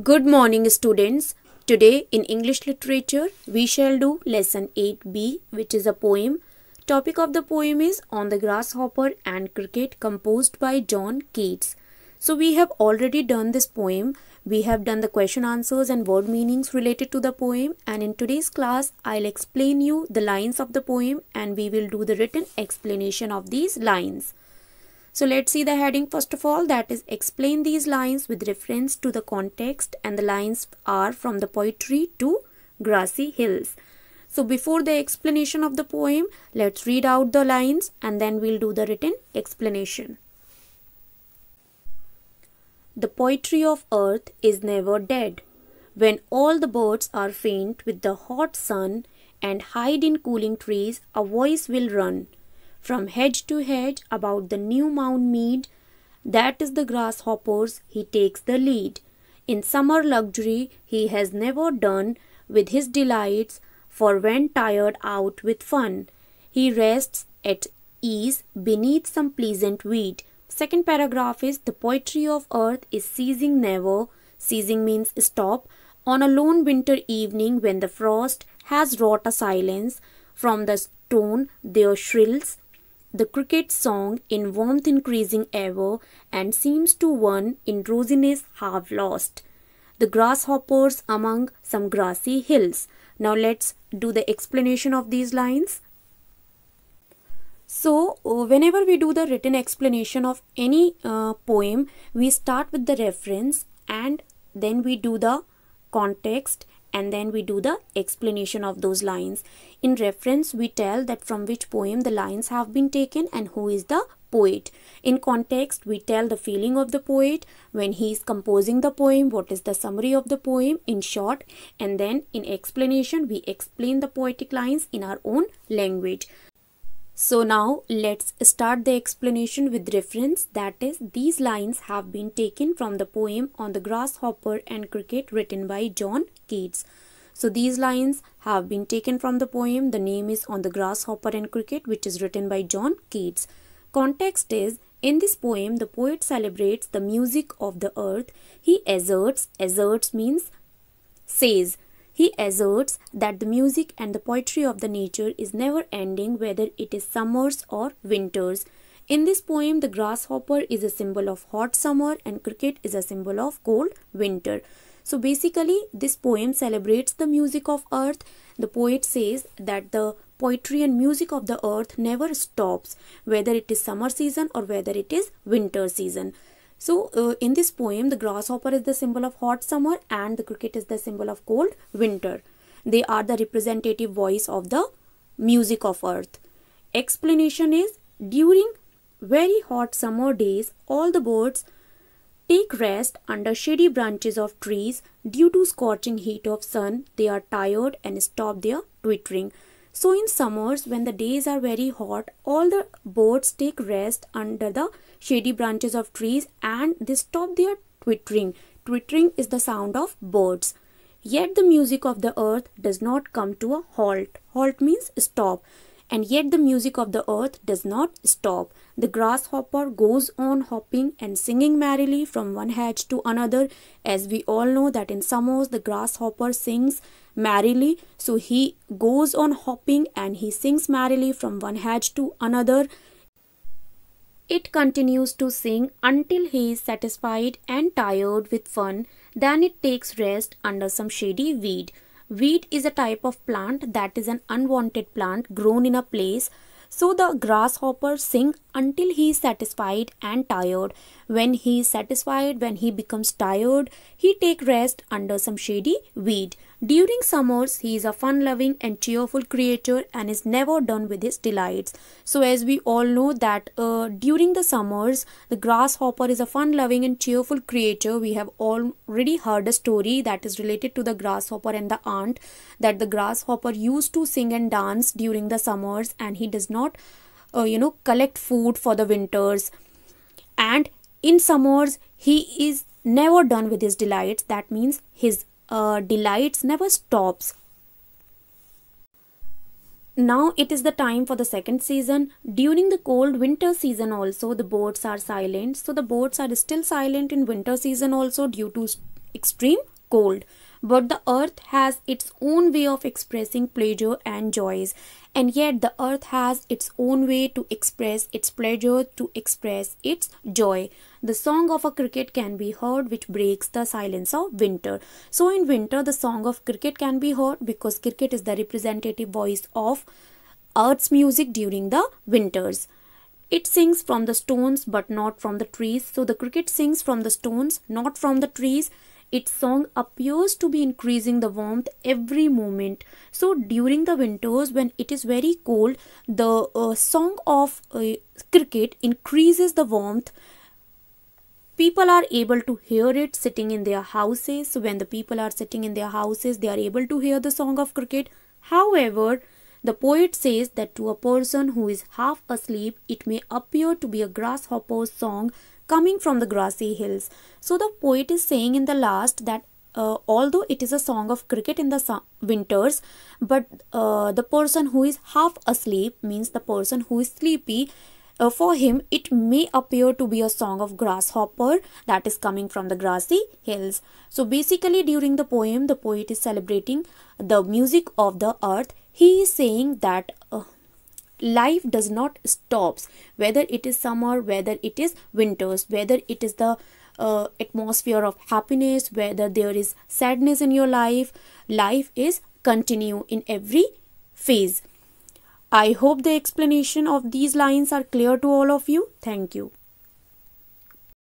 Good morning students. Today in English literature we shall do lesson 8b which is a poem. Topic of the poem is On the Grasshopper and Cricket composed by John Keats. So we have already done this poem. We have done the question answers and word meanings related to the poem and in today's class I'll explain you the lines of the poem and we will do the written explanation of these lines. So let's see the heading first of all that is explain these lines with reference to the context and the lines are from the poetry to grassy hills. So before the explanation of the poem, let's read out the lines and then we'll do the written explanation. The poetry of earth is never dead. When all the birds are faint with the hot sun and hide in cooling trees, a voice will run from hedge to hedge about the new mound mead. That is the grasshoppers, he takes the lead. In summer luxury, he has never done with his delights, for when tired out with fun, he rests at ease beneath some pleasant weed. Second paragraph is the poetry of earth is ceasing never. Ceasing means stop. On a lone winter evening when the frost has wrought a silence, from the stone there shrills the cricket song in warmth increasing ever and seems to one in rosiness half lost. The grasshoppers among some grassy hills. Now let's do the explanation of these lines. So uh, whenever we do the written explanation of any uh, poem, we start with the reference and then we do the context and then we do the explanation of those lines. In reference, we tell that from which poem the lines have been taken and who is the poet. In context, we tell the feeling of the poet when he is composing the poem, what is the summary of the poem in short, and then in explanation, we explain the poetic lines in our own language. So now let's start the explanation with reference that is these lines have been taken from the poem on the grasshopper and cricket written by John Keats. So these lines have been taken from the poem the name is on the grasshopper and cricket which is written by John Keats. Context is in this poem the poet celebrates the music of the earth. He asserts, asserts means says he asserts that the music and the poetry of the nature is never ending, whether it is summers or winters. In this poem, the grasshopper is a symbol of hot summer and cricket is a symbol of cold winter. So basically, this poem celebrates the music of earth. The poet says that the poetry and music of the earth never stops, whether it is summer season or whether it is winter season. So uh, in this poem, the grasshopper is the symbol of hot summer and the cricket is the symbol of cold winter. They are the representative voice of the music of earth. Explanation is during very hot summer days, all the birds take rest under shady branches of trees due to scorching heat of sun. They are tired and stop their twittering. So in summers when the days are very hot, all the birds take rest under the shady branches of trees and they stop their twittering. Twittering is the sound of birds. Yet the music of the earth does not come to a halt. Halt means stop and yet the music of the earth does not stop. The grasshopper goes on hopping and singing merrily from one hedge to another. As we all know that in summers the grasshopper sings merrily. So he goes on hopping and he sings merrily from one hedge to another. It continues to sing until he is satisfied and tired with fun. Then it takes rest under some shady weed. Wheat is a type of plant that is an unwanted plant grown in a place. So the grasshopper sings until he is satisfied and tired. When he is satisfied, when he becomes tired, he take rest under some shady weed. During summers, he is a fun-loving and cheerful creator and is never done with his delights. So as we all know that uh, during the summers, the grasshopper is a fun-loving and cheerful creator. We have already heard a story that is related to the grasshopper and the ant that the grasshopper used to sing and dance during the summers and he does not uh, you know collect food for the winters and in summers he is never done with his delights that means his uh, delights never stops. Now it is the time for the second season. During the cold winter season also the boats are silent. So the boats are still silent in winter season also due to extreme cold. But the earth has its own way of expressing pleasure and joys, and yet the earth has its own way to express its pleasure, to express its joy. The song of a cricket can be heard, which breaks the silence of winter. So, in winter, the song of cricket can be heard because cricket is the representative voice of earth's music during the winters. It sings from the stones but not from the trees. So the cricket sings from the stones, not from the trees. Its song appears to be increasing the warmth every moment. So during the winters when it is very cold, the uh, song of uh, cricket increases the warmth people are able to hear it sitting in their houses when the people are sitting in their houses they are able to hear the song of cricket however the poet says that to a person who is half asleep it may appear to be a grasshopper's song coming from the grassy hills. So the poet is saying in the last that uh, although it is a song of cricket in the winters, but uh, the person who is half asleep means the person who is sleepy. Uh, for him, it may appear to be a song of grasshopper that is coming from the grassy hills. So basically, during the poem, the poet is celebrating the music of the earth. He is saying that uh, life does not stops whether it is summer whether it is winters whether it is the uh, atmosphere of happiness whether there is sadness in your life life is continue in every phase i hope the explanation of these lines are clear to all of you thank you